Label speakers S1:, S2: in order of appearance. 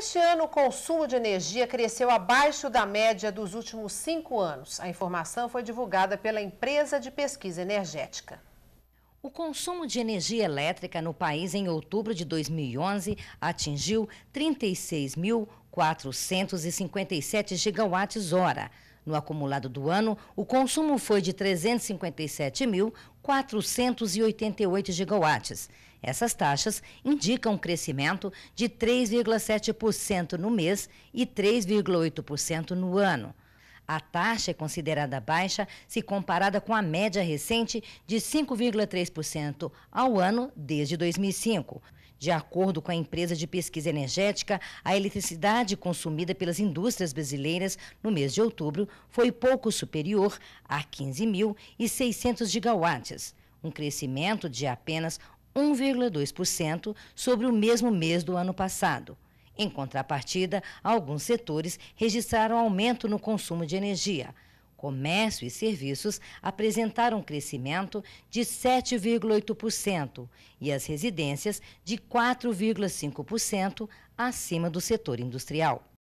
S1: Este ano, o consumo de energia cresceu abaixo da média dos últimos cinco anos. A informação foi divulgada pela empresa de pesquisa energética.
S2: O consumo de energia elétrica no país em outubro de 2011 atingiu 36.457 gigawatts-hora no acumulado do ano, o consumo foi de 357.488 gigawatts. Essas taxas indicam um crescimento de 3,7% no mês e 3,8% no ano. A taxa é considerada baixa se comparada com a média recente de 5,3% ao ano desde 2005. De acordo com a empresa de pesquisa energética, a eletricidade consumida pelas indústrias brasileiras no mês de outubro foi pouco superior a 15.600 gigawatts, um crescimento de apenas 1,2% sobre o mesmo mês do ano passado. Em contrapartida, alguns setores registraram aumento no consumo de energia. Comércio e serviços apresentaram crescimento de 7,8% e as residências de 4,5% acima do setor industrial.